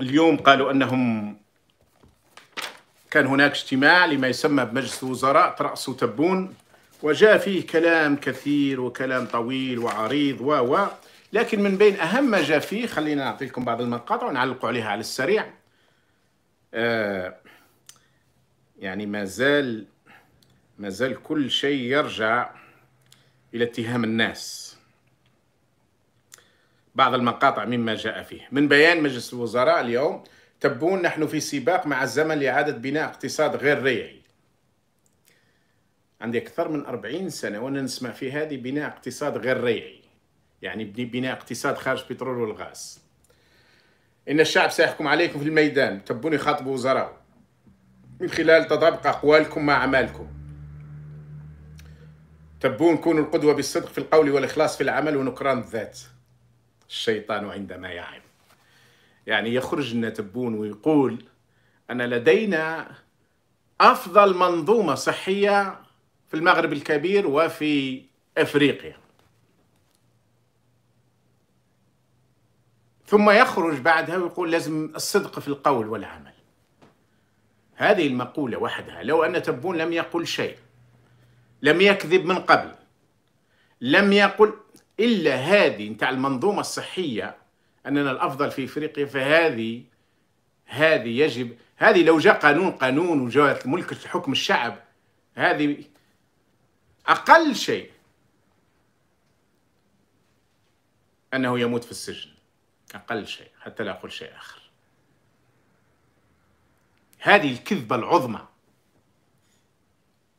اليوم قالوا انهم كان هناك اجتماع لما يسمى بمجلس الوزراء راس تبون وجاء فيه كلام كثير وكلام طويل وعريض و و لكن من بين اهم ما جاء فيه خلينا نعطيكم بعض المقاطع ونعلقوا عليها على السريع آه يعني ما زال ما زال كل شيء يرجع الى اتهام الناس بعض المقاطع مما جاء فيه من بيان مجلس الوزراء اليوم تبون نحن في سباق مع الزمن لإعادة بناء اقتصاد غير ريعي عندي أكثر من 40 سنة وأنا نسمع في هذه بناء اقتصاد غير ريعي يعني بناء اقتصاد خارج بترول والغاز إن الشعب سيحكم عليكم في الميدان تبون يخاطبوا وزراء من خلال تطابق أقوالكم مع أعمالكم تبون كونوا القدوة بالصدق في القول والإخلاص في العمل ونكران الذات الشيطان عندما يعب يعني يخرج لنا تبون ويقول أن لدينا أفضل منظومة صحية في المغرب الكبير وفي أفريقيا ثم يخرج بعدها ويقول لازم الصدق في القول والعمل هذه المقولة وحدها لو أن تبون لم يقل شيء لم يكذب من قبل لم يقل الا هذه نتاع المنظومه الصحيه اننا الافضل في افريقيا فهذه هذه يجب هذه لو جاء قانون قانون وجاء ملك حكم الشعب هذه اقل شيء انه يموت في السجن اقل شيء حتى لا اقول شيء اخر هذه الكذبه العظمى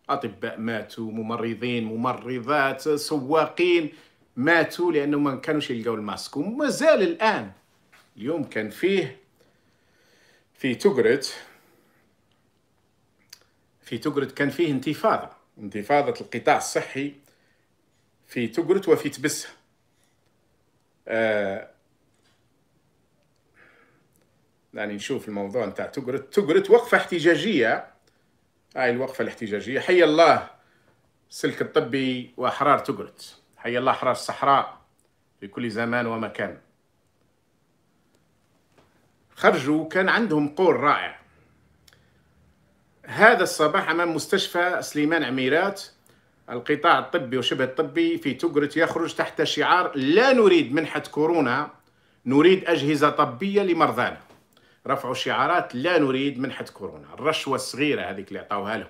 اطباء ماتوا ممرضين ممرضات سواقين ماتوا لانهم ما كانوش يلقاو الماسك ومازال الان اليوم كان فيه في تقرت في تقرت كان فيه انتفاضه انتفاضه القطاع الصحي في تقرت وفي تبسه آه يعني نشوف الموضوع نتاع تقرت تقرت وقفه احتجاجيه هاي الوقفه الاحتجاجيه حي الله السلك الطبي واحرار تقرت حي الله أحرار الصحراء في كل زمان ومكان خرجوا كان عندهم قول رائع هذا الصباح أمام مستشفى سليمان عميرات القطاع الطبي وشبه الطبي في تقرت يخرج تحت شعار لا نريد منحة كورونا نريد أجهزة طبية لمرضانا رفعوا شعارات لا نريد منحة كورونا الرشوة الصغيرة هذيك اللي عطاوها لهم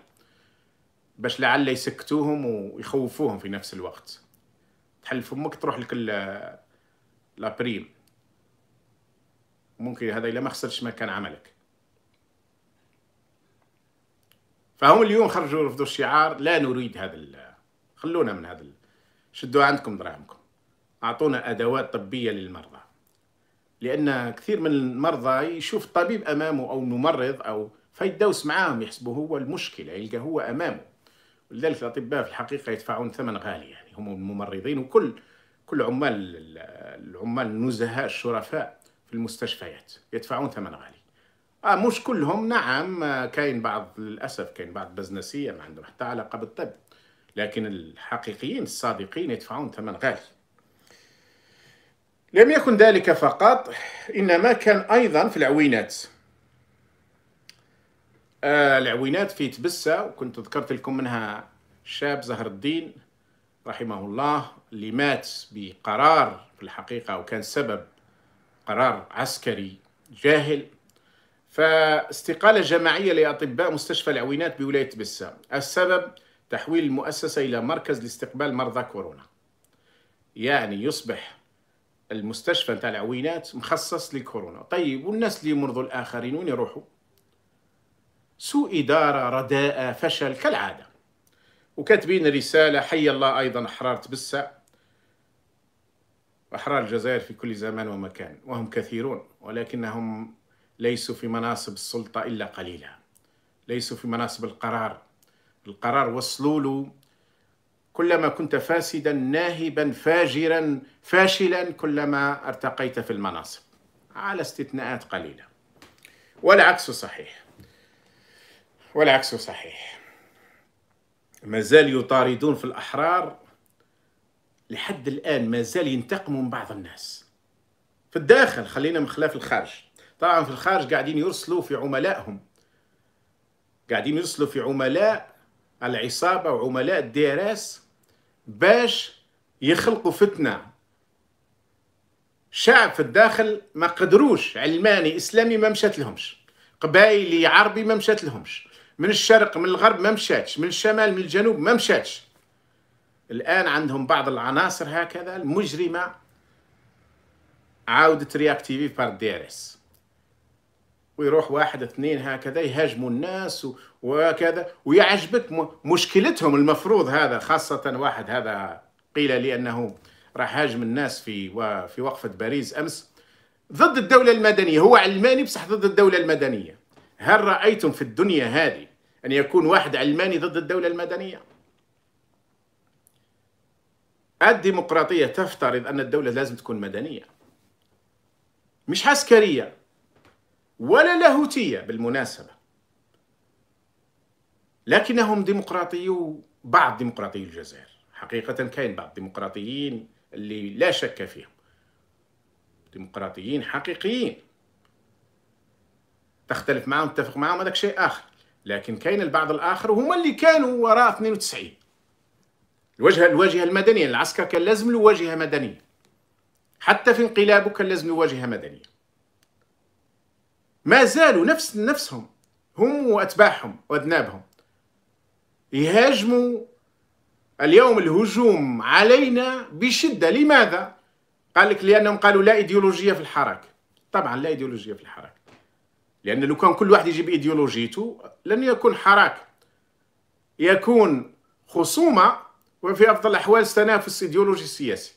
باش لعل يسكتوهم ويخوفوهم في نفس الوقت تحل فمك تروح لك لابريم ممكن هذا الا ما خسرش مكان عملك فهم اليوم خرجوا رفضوا الشعار لا نريد هذا خلونا من هذا شدوا عندكم دراهمكم اعطونا ادوات طبيه للمرضى لان كثير من المرضى يشوف طبيب امامه او ممرض او فيدوس معاهم يحسبه هو المشكله يلقى هو امامه ولذلك الاطباء في الحقيقه يدفعون ثمن غالي يعني هم الممرضين وكل كل عمال العمال النزهاء الشرفاء في المستشفيات يدفعون ثمن غالي آه مش كلهم نعم آه، كاين بعض للاسف كاين بعض بزنسيه ما عندهم حتى علاقه بالطب لكن الحقيقيين الصادقين يدفعون ثمن غالي لم يكن ذلك فقط انما كان ايضا في العوينات آه العوينات في تبسة وكنت ذكرت لكم منها شاب زهر الدين رحمه الله اللي مات بقرار في الحقيقة وكان سبب قرار عسكري جاهل فاستقالة جماعية لأطباء مستشفى العوينات بولاية تبسة السبب تحويل المؤسسة إلى مركز لاستقبال مرضى كورونا يعني يصبح المستشفى نتاع العوينات مخصص لكورونا طيب والناس اللي يمرضوا الآخرين وين يروحوا سوء إدارة رداءة فشل كالعادة وكاتبين رسالة حي الله أيضا أحرار تبسة وأحرار الجزائر في كل زمان ومكان وهم كثيرون ولكنهم ليسوا في مناصب السلطة إلا قليلا ليسوا في مناصب القرار القرار وصلوا له كلما كنت فاسدا ناهبا فاجرا فاشلا كلما ارتقيت في المناصب على استثناءات قليله والعكس صحيح والعكس صحيح مازال يطاردون في الأحرار لحد الآن مازال ينتقموا من بعض الناس في الداخل خلينا من خلاف الخارج طبعا في الخارج قاعدين يرسلوا في عملائهم قاعدين يرسلوا في عملاء العصابة وعملاء الدراس باش يخلقوا فتنة شعب في الداخل ما قدروش علماني إسلامي ما مشات لهمش قبائلي عربي ما مشات لهمش من الشرق من الغرب ما مشاتش من الشمال من الجنوب ما مشاتش الآن عندهم بعض العناصر هكذا المجرمة عاودت رياكتيفي بار ديريس ويروح واحد اثنين هكذا يهاجموا الناس وهكذا ويعجبك مشكلتهم المفروض هذا خاصة واحد هذا قيل لي أنه راح هاجم الناس في في وقفة باريس أمس ضد الدولة المدنية هو علماني بصح ضد الدولة المدنية هل رأيتم في الدنيا هذه أن يكون واحد علماني ضد الدولة المدنية الديمقراطية تفترض أن الدولة لازم تكون مدنية مش عسكرية ولا لاهوتية بالمناسبة لكنهم ديمقراطيو بعض ديمقراطي الجزائر حقيقة كاين بعض الديمقراطيين اللي لا شك فيهم ديمقراطيين حقيقيين تختلف معهم تتفق معهم هذاك شيء آخر لكن كاين البعض الاخر هما اللي كانوا وراء 92 الواجهه الواجهه المدنيه العسكر كان لازم له واجهه مدنيه حتى في انقلابه كان لازم له واجهه مدنيه ما زالوا نفس نفسهم هم واتباعهم واذنابهم يهاجموا اليوم الهجوم علينا بشده لماذا قال لك لانهم قالوا لا ايديولوجيه في الحراك طبعا لا ايديولوجيه في الحراك لأن لو كان كل واحد يجيب إيديولوجيته لن يكون حراك يكون خصومة وفي أفضل الأحوال تنافس إيديولوجي سياسي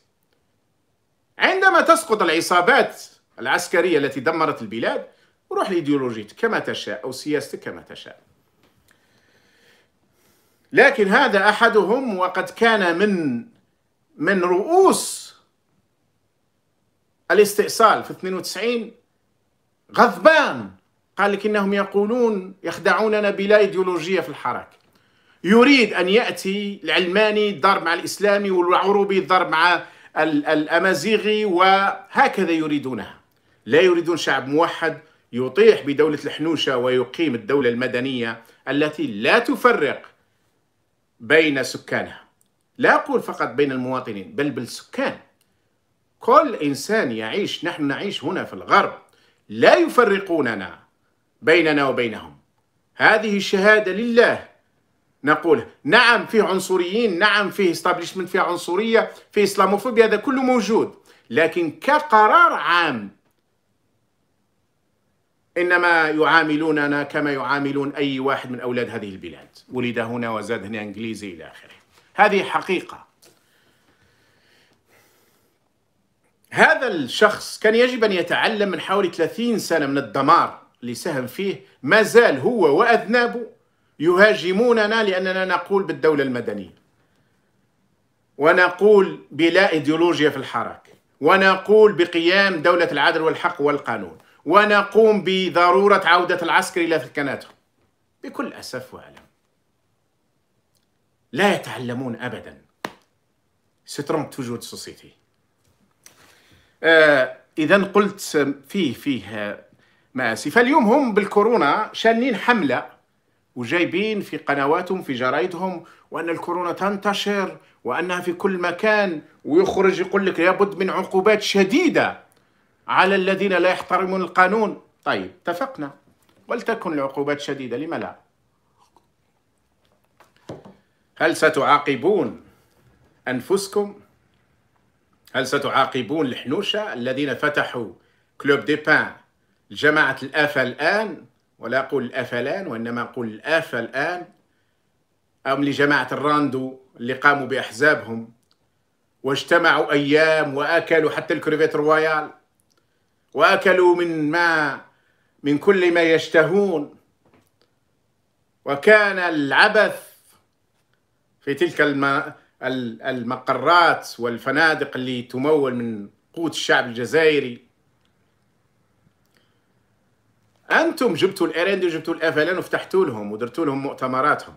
عندما تسقط العصابات العسكرية التي دمرت البلاد روح لإيديولوجيتك كما تشاء أو سياستك كما تشاء لكن هذا أحدهم وقد كان من من رؤوس الاستئصال في 92 غضبان قال لك إنهم يقولون يخدعوننا بلا إيديولوجية في الحركة يريد أن يأتي العلماني ضرب مع الإسلامي والعروبي ضرب مع الأمازيغي وهكذا يريدونها لا يريدون شعب موحد يطيح بدولة الحنوشة ويقيم الدولة المدنية التي لا تفرق بين سكانها لا أقول فقط بين المواطنين بل بالسكان كل إنسان يعيش نحن نعيش هنا في الغرب لا يفرقوننا بيننا وبينهم هذه الشهادة لله نقول نعم فيه عنصريين نعم فيه استابليشمنت فيه عنصرية فيه إسلاموفوبيا هذا كله موجود لكن كقرار عام إنما يعاملوننا كما يعاملون أي واحد من أولاد هذه البلاد ولد هنا وزاد هنا إنجليزي إلى آخره هذه حقيقة هذا الشخص كان يجب أن يتعلم من حوالي 30 سنة من الدمار اللي ساهم فيه ما زال هو وأذنابه يهاجموننا لأننا نقول بالدولة المدنية ونقول بلا إيديولوجيا في الحراك ونقول بقيام دولة العدل والحق والقانون ونقوم بضرورة عودة العسكر إلى ثكناتهم بكل أسف وألم لا يتعلمون أبدا سترون توجود سوسيتي آه إذا قلت فيه فيه مآسي فاليوم هم بالكورونا شانين حملة وجايبين في قنواتهم في جرايدهم وأن الكورونا تنتشر وأنها في كل مكان ويخرج يقول لك لابد من عقوبات شديدة على الذين لا يحترمون القانون طيب اتفقنا ولتكن العقوبات شديدة لما لا هل ستعاقبون أنفسكم هل ستعاقبون الحنوشة الذين فتحوا كلوب دي بان جماعة الآفة الآن ولا أقول الآفة الآن وإنما أقول الآفة الآن أم لجماعة الراندو اللي قاموا بأحزابهم واجتمعوا أيام وأكلوا حتى الكريفيت رويال وأكلوا من ما من كل ما يشتهون وكان العبث في تلك المقرات والفنادق اللي تمول من قوت الشعب الجزائري انتم جبتوا دي وجبتوا الافلان وفتحتوا لهم ودرتوا لهم مؤتمراتهم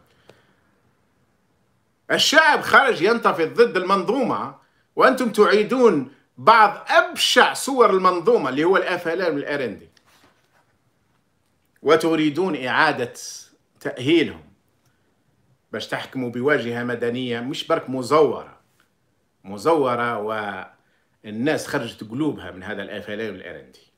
الشعب خرج ينتفض ضد المنظومه وانتم تعيدون بعض ابشع صور المنظومه اللي هو ان دي وتريدون اعاده تاهيلهم باش تحكموا بواجهه مدنيه مش برك مزوره مزوره والناس خرجت قلوبها من هذا ان دي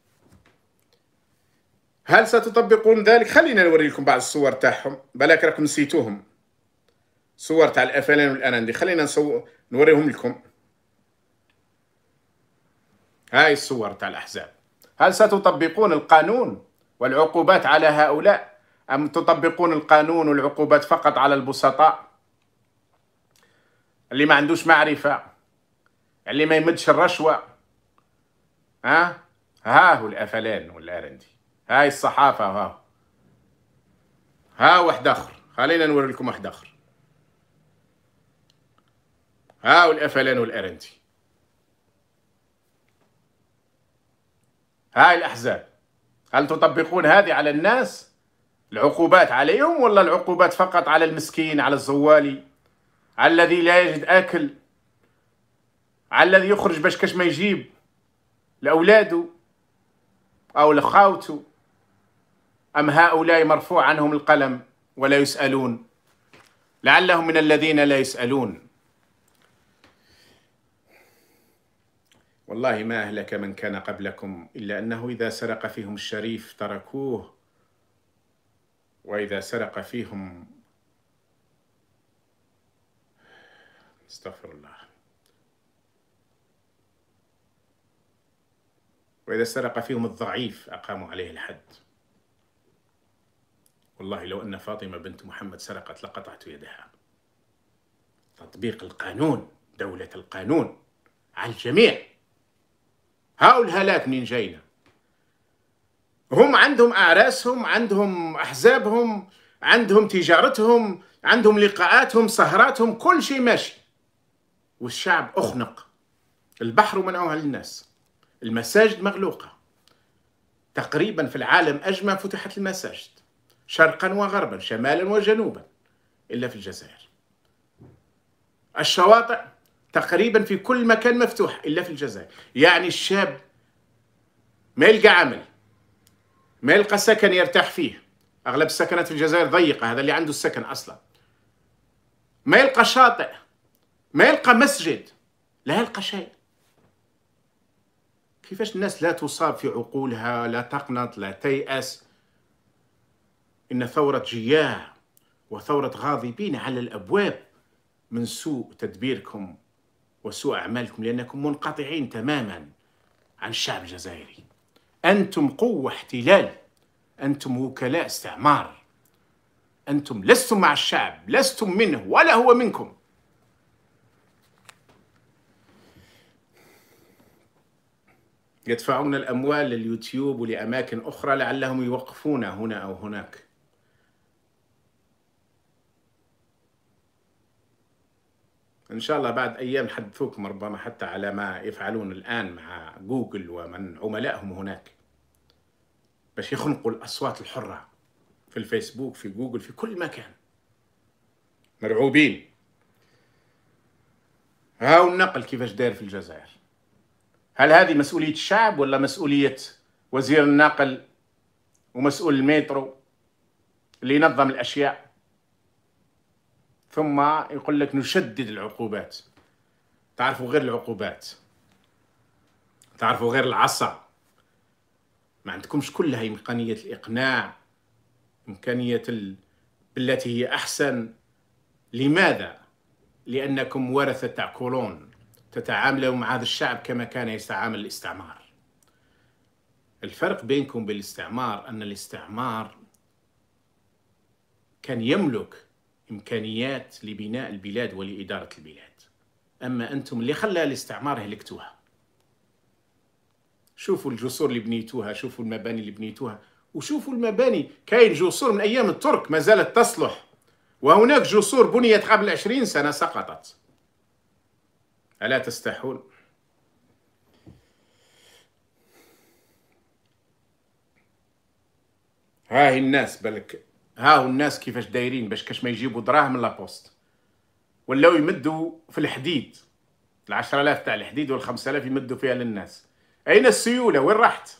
هل ستطبقون ذلك خلينا نوريكم بعض الصور تاعهم بلاك راكم نسيتوهم صور تاع الافلان والاناندي خلينا نصو... نوريهم لكم هاي الصور تاع الاحزاب هل ستطبقون القانون والعقوبات على هؤلاء ام تطبقون القانون والعقوبات فقط على البسطاء اللي ما عندوش معرفه اللي ما يمدش الرشوه ها ها هو الافلان والارندي هاي الصحافة ها ها واحد اخر خلينا نوري لكم واحد اخر هاو الافلان والارنتي هاي الاحزاب هل تطبقون هذه على الناس العقوبات عليهم ولا العقوبات فقط على المسكين على الزوالي على الذي لا يجد اكل على الذي يخرج باش كاش ما يجيب لاولاده او لخاوته أم هؤلاء مرفوع عنهم القلم ولا يسألون لعلهم من الذين لا يسألون والله ما أهلك من كان قبلكم إلا أنه إذا سرق فيهم الشريف تركوه وإذا سرق فيهم استغفر الله وإذا سرق فيهم الضعيف أقاموا عليه الحد والله لو أن فاطمة بنت محمد سرقت لقطعت يدها تطبيق القانون دولة القانون على الجميع هؤلاء الهلاك من جاينا هم عندهم أعراسهم عندهم أحزابهم عندهم تجارتهم عندهم لقاءاتهم سهراتهم كل شيء ماشي والشعب أخنق البحر منعوها للناس المساجد مغلوقة تقريبا في العالم أجمع فتحت المساجد شرقا وغربا شمالا وجنوبا إلا في الجزائر الشواطئ تقريبا في كل مكان مفتوح إلا في الجزائر يعني الشاب ما يلقى عمل ما يلقى سكن يرتاح فيه أغلب السكنات في الجزائر ضيقة هذا اللي عنده السكن أصلا ما يلقى شاطئ ما يلقى مسجد لا يلقى شيء كيفاش الناس لا تصاب في عقولها لا تقنط لا تيأس إن ثورة جياه وثورة غاضبين على الأبواب من سوء تدبيركم وسوء أعمالكم لأنكم منقطعين تماما عن الشعب الجزائري أنتم قوة احتلال أنتم وكلاء استعمار أنتم لستم مع الشعب لستم منه ولا هو منكم يدفعون الأموال لليوتيوب ولأماكن أخرى لعلهم يوقفون هنا أو هناك إن شاء الله بعد أيام حدثوكم ربما حتى على ما يفعلون الآن مع جوجل ومن عملائهم هناك باش يخنقوا الأصوات الحرة في الفيسبوك في جوجل في كل مكان مرعوبين هاو النقل كيفاش داير في الجزائر هل هذه مسؤولية الشعب ولا مسؤولية وزير النقل ومسؤول المترو اللي ينظم الأشياء ثم يقول لك نشدد العقوبات تعرفوا غير العقوبات تعرفوا غير العصا ما عندكمش كلها إمكانية الإقناع إمكانية ال... بالتي هي أحسن لماذا؟ لأنكم ورثة تأكلون تتعاملوا مع هذا الشعب كما كان يتعامل الاستعمار الفرق بينكم بالاستعمار أن الاستعمار كان يملك امكانيات لبناء البلاد ولاداره البلاد اما انتم اللي خلى الاستعمار هلكتوها شوفوا الجسور اللي بنيتوها شوفوا المباني اللي بنيتوها وشوفوا المباني كاين جسور من ايام الترك ما زالت تصلح وهناك جسور بنيت قبل عشرين سنه سقطت الا تستحون هاي الناس بالك هاو الناس كيفاش دايرين باش كاش ما يجيبوا دراهم لابوست ولاو يمدوا في الحديد العشرة آلاف تاع الحديد والخمسة آلاف يمدوا فيها للناس أين السيولة وين راحت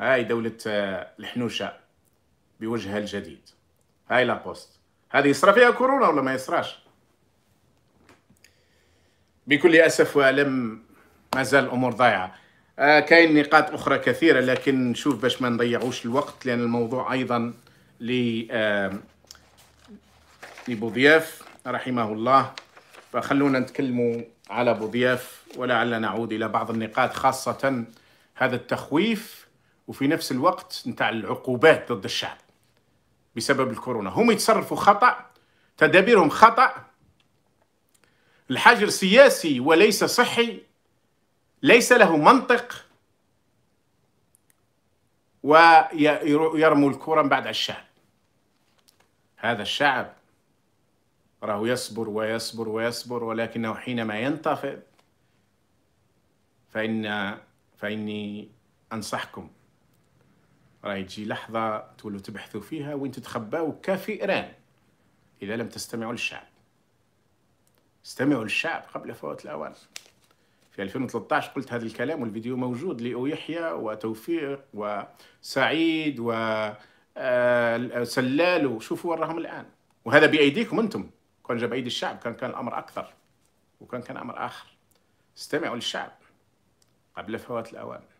هاي دولة آه، الحنوشة بوجهها الجديد هاي لابوست هذه يصرى فيها كورونا ولا ما يصراش بكل أسف وألم ما زال الأمور ضايعة آه كاين نقاط اخرى كثيره لكن نشوف باش ما نضيعوش الوقت لان الموضوع ايضا ل آه لبوضياف رحمه الله فخلونا نتكلموا على بوضياف ولعل نعود الى بعض النقاط خاصه هذا التخويف وفي نفس الوقت نتاع العقوبات ضد الشعب بسبب الكورونا هم يتصرفوا خطا تدابيرهم خطا الحجر سياسي وليس صحي ليس له منطق ويرموا الكرة بعد الشعب هذا الشعب راه يصبر ويصبر ويصبر ولكنه حينما ينتفض فإن فإني أنصحكم راه تجي لحظة تولوا تبحثوا فيها وين تتخباو كفئران إذا لم تستمعوا للشعب استمعوا للشعب قبل فوات الأوان في 2013 قلت هذا الكلام والفيديو موجود لأو يحيى وتوفيق وسعيد وسلال آه، وشوفوا وين راهم الآن وهذا بأيديكم أنتم كان جاب أيدي الشعب كان كان الأمر أكثر وكان كان أمر آخر استمعوا للشعب قبل فوات الأوان